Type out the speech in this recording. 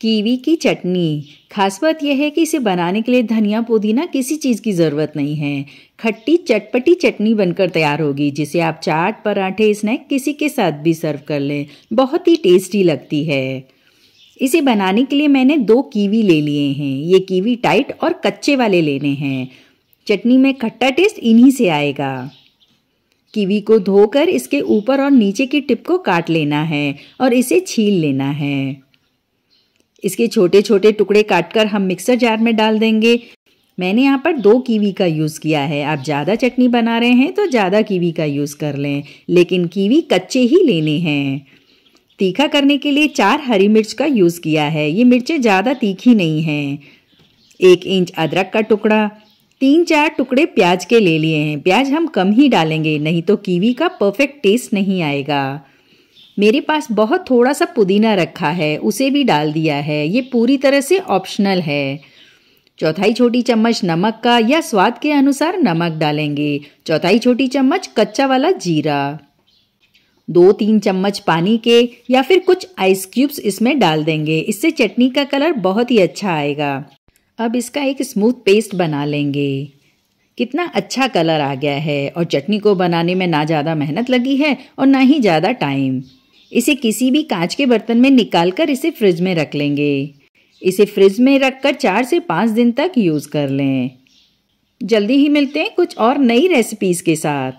kiwi की चटनी खास बात यह है कि इसे बनाने के लिए धनिया पुदीना किसी चीज़ की ज़रूरत नहीं है खट्टी चटपटी चटनी बनकर तैयार होगी जिसे आप चाट पराठे स्नैक किसी के साथ भी सर्व कर लें बहुत ही टेस्टी लगती है इसे बनाने के लिए मैंने दो कीवी ले लिए हैं ये कीवी टाइट और कच्चे वाले लेने हैं चटनी में खट्टा टेस्ट इन्हीं से आएगा कीवी को धोकर इसके ऊपर और नीचे की टिप को काट लेना है और इसे छील लेना है इसके छोटे छोटे टुकड़े काटकर हम मिक्सर जार में डाल देंगे मैंने यहाँ पर दो कीवी का यूज़ किया है आप ज़्यादा चटनी बना रहे हैं तो ज़्यादा कीवी का यूज़ कर लें लेकिन कीवी कच्चे ही लेने हैं तीखा करने के लिए चार हरी मिर्च का यूज़ किया है ये मिर्चें ज़्यादा तीखी नहीं हैं एक इंच अदरक का टुकड़ा तीन चार टुकड़े प्याज के ले लिए हैं प्याज हम कम ही डालेंगे नहीं तो कीवी का परफेक्ट टेस्ट नहीं आएगा मेरे पास बहुत थोड़ा सा पुदीना रखा है उसे भी डाल दिया है ये पूरी तरह से ऑप्शनल है चौथाई छोटी चम्मच नमक का या स्वाद के अनुसार नमक डालेंगे चौथाई छोटी चम्मच कच्चा वाला जीरा दो तीन चम्मच पानी के या फिर कुछ आइस क्यूब्स इसमें डाल देंगे इससे चटनी का कलर बहुत ही अच्छा आएगा अब इसका एक स्मूथ पेस्ट बना लेंगे कितना अच्छा कलर आ गया है और चटनी को बनाने में ना ज़्यादा मेहनत लगी है और ना ही ज़्यादा टाइम इसे किसी भी कांच के बर्तन में निकालकर इसे फ्रिज में रख लेंगे इसे फ्रिज में रखकर चार से पाँच दिन तक यूज़ कर लें जल्दी ही मिलते हैं कुछ और नई रेसिपीज़ के साथ